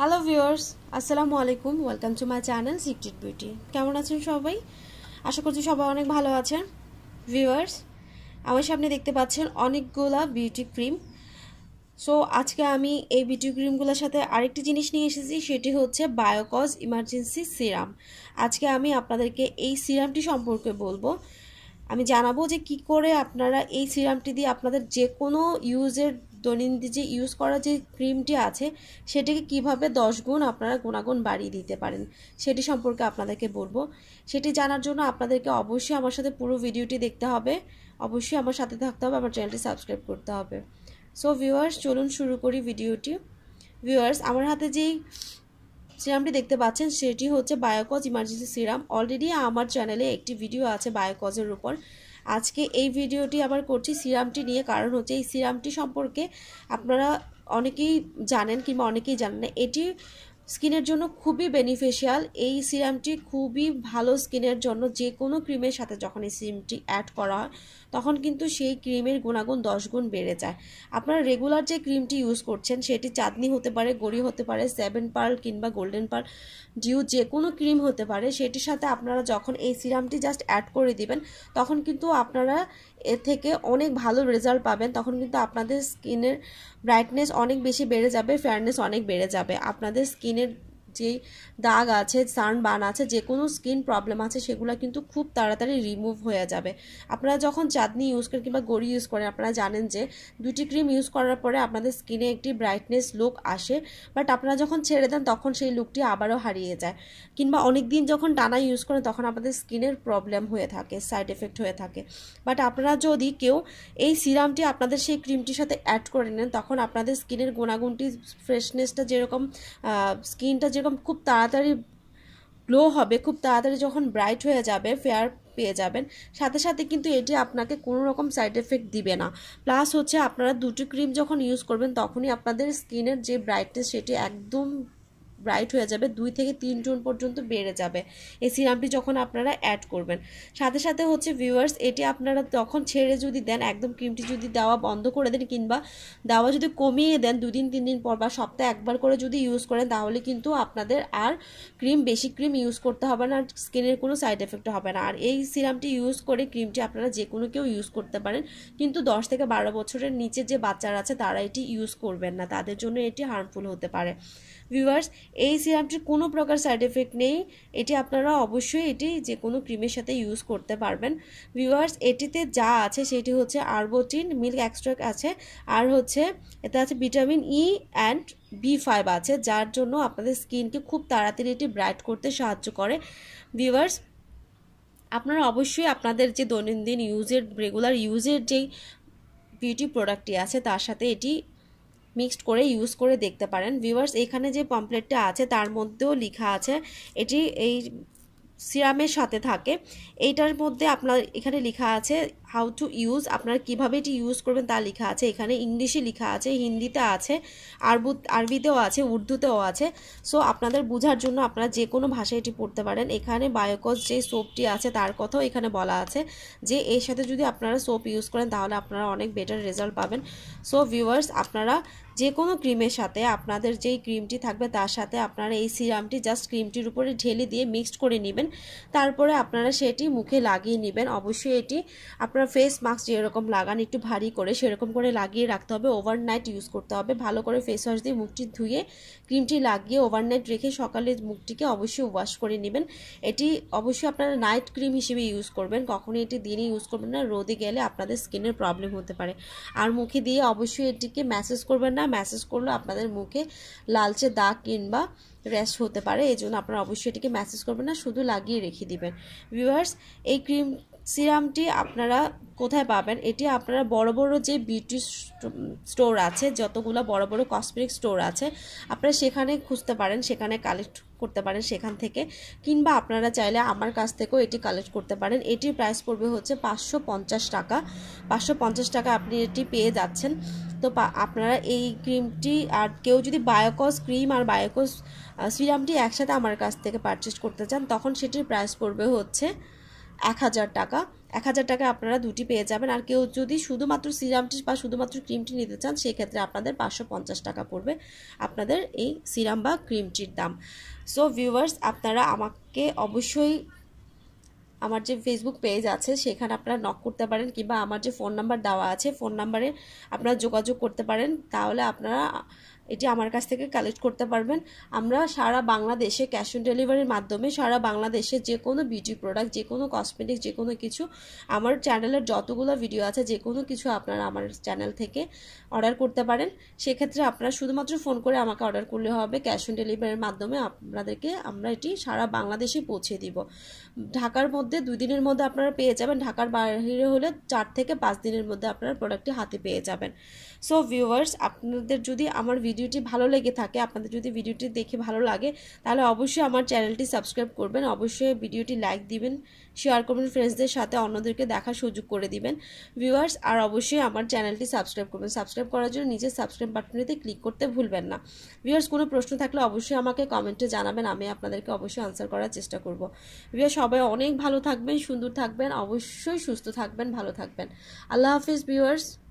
hello viewers আসসালামু আলাইকুম welcome to my channel secret beauty কেমন আছেন সবাই আশা করছি সবাই অনেক ভালো আছেন ভিউয়ার্স আমার সামনে দেখতে পাচ্ছেন অনেকগুলা বিউটি ক্রিম সো আজকে আমি এই বিউটি ক্রিমগুলোর সাথে আরেকটি জিনিস নিয়ে এসেছি সেটি হচ্ছে বায়োকজ ইমার্জেন্সি সিরাম আজকে আমি আপনাদেরকে এই সিরামটি সম্পর্কে বলবো আমি জানাবো যে কি করে আপনারা এই সিরামটি দিয়ে আপনাদের যে কোনো ইউজের দৈনন্দিন যে ইউজ করা যে ক্রিমটি আছে সেটিকে কিভাবে দশ গুণ আপনারা গুণাগুণ বাড়িয়ে দিতে পারেন সেটি সম্পর্কে আপনাদেরকে বলবো সেটি জানার জন্য আপনাদেরকে অবশ্যই আমার সাথে পুরো ভিডিওটি দেখতে হবে অবশ্যই আমার সাথে থাকতে হবে আমার চ্যানেলটি সাবস্ক্রাইব করতে হবে সো ভিউয়ার্স চলুন শুরু করি ভিডিওটি ভিউয়ার্স আমার হাতে যেই সিরামটি দেখতে পাচ্ছেন সেটি হচ্ছে বায়োকজ ইমার্জেন্সি সিরাম অলরেডি আমার চ্যানেলে একটি ভিডিও আছে বায়োকজের উপর আজকে এই ভিডিওটি আবার করছি সিরামটি নিয়ে কারণ হচ্ছে এই সিরামটি সম্পর্কে আপনারা অনেকেই জানেন কিংবা অনেকেই জানেন না এটি স্কিনের জন্য খুবই বেনিফিশিয়াল এই সিরামটি খুবই ভালো স্কিনের জন্য যে কোনো ক্রিমের সাথে যখন এই সিরামটি অ্যাড করা হয় তখন কিন্তু সেই ক্রিমের গুণাগুণ গুণ বেড়ে যায় আপনারা রেগুলার যে ক্রিমটি ইউজ করছেন সেটি চাঁদনি হতে পারে গড়ি হতে পারে সেভেন পার্ল কিংবা গোল্ডেন পার্ল ডিউ যে কোনো ক্রিম হতে পারে সেটির সাথে আপনারা যখন এই সিরামটি জাস্ট অ্যাড করে দিবেন তখন কিন্তু আপনারা এ থেকে অনেক ভালো রেজাল্ট পাবেন তখন কিন্তু আপনাদের স্কিনের ব্রাইটনেস অনেক বেশি বেড়ে যাবে ফেয়ারনেস অনেক বেড়ে যাবে আপনাদের স্কিন mean, যে দাগ আছে সান বান আছে যে কোনো স্কিন প্রবলেম আছে সেগুলো কিন্তু খুব তাড়াতাড়ি রিমুভ হয়ে যাবে আপনারা যখন চাঁদনি ইউজ করেন কিংবা গড়ি ইউজ করেন আপনারা জানেন যে দুটি ক্রিম ইউজ করার পরে আপনাদের স্কিনে একটি ব্রাইটনেস লুক আসে বাট আপনারা যখন ছেড়ে দেন তখন সেই লুকটি আবারও হারিয়ে যায় কিংবা অনেক দিন যখন টানা ইউজ করেন তখন আপনাদের স্কিনের প্রবলেম হয়ে থাকে সাইড এফেক্ট হয়ে থাকে বাট আপনারা যদি কেউ এই সিরামটি আপনাদের সেই ক্রিমটির সাথে অ্যাড করে নেন তখন আপনাদের স্কিনের গুণাগুণটি ফ্রেশনেসটা যেরকম স্কিনটা যেরকম এরকম খুব তাড়াতাড়ি গ্লো হবে খুব তাড়াতাড়ি যখন ব্রাইট হয়ে যাবে ফেয়ার পেয়ে যাবেন সাথে সাথে কিন্তু এটি আপনাকে কোনো রকম সাইড এফেক্ট দিবে না প্লাস হচ্ছে আপনারা দুটি ক্রিম যখন ইউজ করবেন তখনই আপনাদের স্কিনের যে ব্রাইটনেস সেটি একদম ব্রাইট হয়ে যাবে দুই থেকে তিন টোন পর্যন্ত বেড়ে যাবে এই সিরামটি যখন আপনারা অ্যাড করবেন সাথে সাথে হচ্ছে ভিউয়ার্স এটি আপনারা তখন ছেড়ে যদি দেন একদম ক্রিমটি যদি দেওয়া বন্ধ করে দেন কিংবা দেওয়া যদি কমিয়ে দেন দুদিন তিন দিন পর বা সপ্তাহে একবার করে যদি ইউজ করেন তাহলে কিন্তু আপনাদের আর ক্রিম বেশি ক্রিম ইউজ করতে হবে না আর স্কিনের কোনো সাইড এফেক্ট হবে না আর এই সিরামটি ইউজ করে ক্রিমটি আপনারা যে কোনো কেউ ইউজ করতে পারেন কিন্তু দশ থেকে বারো বছরের নিচে যে বাচ্চারা আছে তারা এটি ইউজ করবেন না তাদের জন্য এটি হার্মফুল হতে পারে ভিউয়ার্স এই সিরামটির কোনো প্রকার সাইড এফেক্ট নেই এটি আপনারা অবশ্যই এটি যে কোনো ক্রিমের সাথে ইউজ করতে পারবেন ভিউয়ার্স এটিতে যা আছে সেটি হচ্ছে আরবোটিন মিল্ক এক্সট্রাক্ট আছে আর হচ্ছে এতে আছে vitamin E and B five আছে যার জন্য আপনাদের স্কিনকে খুব তাড়াতাড়ি এটি ব্রাইট করতে সাহায্য করে ভিউয়ার্স আপনারা অবশ্যই আপনাদের যে দৈনন্দিন ইউজের রেগুলার ইউজের যেই বিউটি প্রোডাক্টটি আছে তার সাথে এটি মিক্সড করে ইউজ করে দেখতে পারেন ভিউয়ার্স এখানে যে পাম্পলেটটা আছে তার মধ্যেও লেখা আছে এটি এই সিরামের সাথে থাকে এইটার মধ্যে আপনার এখানে লেখা আছে হাউ টু ইউজ আপনারা কিভাবে এটি ইউজ করবেন তা লেখা আছে এখানে ইংলিশে লেখা আছে হিন্দিতে আছে আরবু আরবিতেও আছে উর্দুতেও আছে সো আপনাদের বোঝার জন্য আপনারা যে কোনো ভাষায় এটি পড়তে পারেন এখানে বায়োকজ যে সোপটি আছে তার কথাও এখানে বলা আছে যে এর সাথে যদি আপনারা সোপ ইউজ করেন তাহলে আপনারা অনেক বেটার রেজাল্ট পাবেন সো ভিউয়ার্স আপনারা যে কোনো ক্রিমের সাথে আপনাদের যেই ক্রিমটি থাকবে তার সাথে আপনারা এই সিরামটি জাস্ট ক্রিমটির উপরে ঢেলে দিয়ে মিক্সড করে নেবেন তারপরে আপনারা সেটি মুখে লাগিয়ে নেবেন অবশ্যই এটি আপনার ফেস মাস্ক যেরকম লাগান একটু ভারী করে সেরকম করে লাগিয়ে রাখতে হবে ওভারনাইট ইউজ করতে হবে ভালো করে ফেস ওয়াশ দিয়ে মুখটি ধুয়ে ক্রিমটি লাগিয়ে ওভারনাইট রেখে সকালে মুখটিকে অবশ্যই ওয়াশ করে নেবেন এটি অবশ্যই আপনারা নাইট ক্রিম হিসেবে ইউজ করবেন কখনই এটি দিনে ইউজ করবেন না রোদে গেলে আপনাদের স্কিনের প্রবলেম হতে পারে আর মুখে দিয়ে অবশ্যই এটিকে ম্যাসেজ করবেন না ম্যাসেজ করলে আপনাদের মুখে লালচে দাগ কিংবা র্যাশ হতে পারে এই জন্য আপনারা অবশ্যই এটিকে ম্যাসেজ করবেন না শুধু লাগিয়ে রেখে দিবেন ভিউয়ার্স এই ক্রিম সিরামটি আপনারা কোথায় পাবেন এটি আপনারা বড় বড় যে বিউটি স্টোর আছে যতগুলো বড় বড় কসমেটিক স্টোর আছে আপনারা সেখানে খুঁজতে পারেন সেখানে কালেক্ট করতে পারেন সেখান থেকে কিংবা আপনারা চাইলে আমার কাছ থেকেও এটি কালেক্ট করতে পারেন এটির প্রাইস পড়বে হচ্ছে পাঁচশো টাকা পাঁচশো টাকা আপনি এটি পেয়ে যাচ্ছেন তো আপনারা এই ক্রিমটি আর কেউ যদি বায়োকস ক্রিম আর বায়োকস সিরামটি একসাথে আমার কাছ থেকে পারচেস করতে চান তখন সেটির প্রাইস পড়বে হচ্ছে এক হাজার টাকা এক হাজার টাকায় আপনারা দুটি পেয়ে যাবেন আর কেউ যদি শুধুমাত্র সিরামটি বা শুধুমাত্র ক্রিমটি নিতে চান সেক্ষেত্রে আপনাদের পাঁচশো পঞ্চাশ টাকা পড়বে আপনাদের এই সিরাম বা ক্রিমটির দাম সো ভিউয়ার্স আপনারা আমাকে অবশ্যই আমার যে ফেসবুক পেজ আছে সেখানে আপনারা নক করতে পারেন কিংবা আমার যে ফোন নাম্বার দেওয়া আছে ফোন নাম্বারে আপনারা যোগাযোগ করতে পারেন তাহলে আপনারা এটি আমার কাছ থেকে কালেক্ট করতে পারবেন আমরা সারা বাংলাদেশে ক্যাশ অন ডেলিভারির মাধ্যমে সারা বাংলাদেশে যে কোনো বিউটি প্রোডাক্ট যে কোনো কসমেটিক যে কোনো কিছু আমার চ্যানেলের যতগুলো ভিডিও আছে যে কোনো কিছু আপনারা আমার চ্যানেল থেকে অর্ডার করতে পারেন সেক্ষেত্রে আপনারা শুধুমাত্র ফোন করে আমাকে অর্ডার করলে হবে ক্যাশ অন ডেলিভারির মাধ্যমে আপনাদেরকে আমরা এটি সারা বাংলাদেশে পৌঁছে দিব ঢাকার মধ্যে দুই দিনের মধ্যে আপনারা পেয়ে যাবেন ঢাকার বাইরে হলে চার থেকে পাঁচ দিনের মধ্যে আপনারা প্রোডাক্টটি হাতে পেয়ে যাবেন সো ভিউয়ার্স আপনাদের যদি আমার ভিডিও ভিডিওটি ভালো লেগে থাকে আপনাদের যদি ভিডিওটি দেখে ভালো লাগে তাহলে অবশ্যই আমার চ্যানেলটি সাবস্ক্রাইব করবেন অবশ্যই ভিডিওটি লাইক দিবেন শেয়ার করবেন ফ্রেন্ডসদের সাথে অন্যদেরকে দেখার সুযোগ করে দিবেন ভিউয়ার্স আর অবশ্যই আমার চ্যানেলটি সাবস্ক্রাইব করবেন সাবস্ক্রাইব করার জন্য নিজের সাবস্ক্রাইব বাটনটিতে ক্লিক করতে ভুলবেন না ভিউয়ার্স কোনো প্রশ্ন থাকলে অবশ্যই আমাকে কমেন্টে জানাবেন আমি আপনাদেরকে অবশ্যই আনসার করার চেষ্টা করব ভিউয়ার্স সবাই অনেক ভালো থাকবেন সুন্দর থাকবেন অবশ্যই সুস্থ থাকবেন ভালো থাকবেন আল্লাহ হাফিজ ভিউয়ার্স